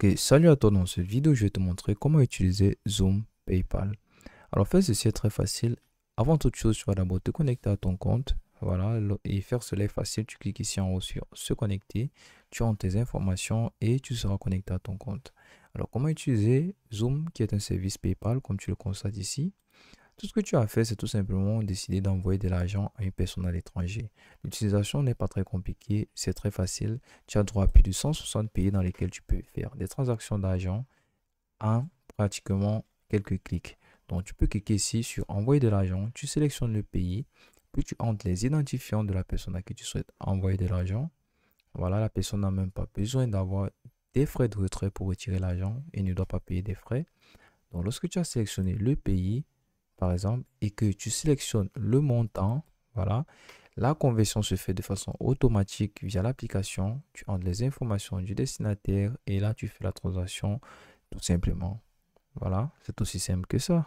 Ok, salut à toi dans cette vidéo, je vais te montrer comment utiliser Zoom PayPal. Alors faire ceci très facile. Avant toute chose, tu vas d'abord te connecter à ton compte. Voilà, et faire cela est facile. Tu cliques ici en haut sur se connecter, tu rentres tes informations et tu seras connecté à ton compte. Alors comment utiliser Zoom qui est un service PayPal comme tu le constates ici tout ce que tu as fait, c'est tout simplement décider d'envoyer de l'argent à une personne à l'étranger. L'utilisation n'est pas très compliquée, c'est très facile. Tu as droit à plus de 160 pays dans lesquels tu peux faire des transactions d'argent en pratiquement quelques clics. Donc tu peux cliquer ici sur envoyer de l'argent, tu sélectionnes le pays, puis tu entres les identifiants de la personne à qui tu souhaites envoyer de l'argent. Voilà, la personne n'a même pas besoin d'avoir des frais de retrait pour retirer l'argent et ne doit pas payer des frais. Donc lorsque tu as sélectionné le pays, par exemple, et que tu sélectionnes le montant, voilà, la conversion se fait de façon automatique via l'application. Tu entres les informations du destinataire et là, tu fais la transaction tout simplement. Voilà, c'est aussi simple que ça.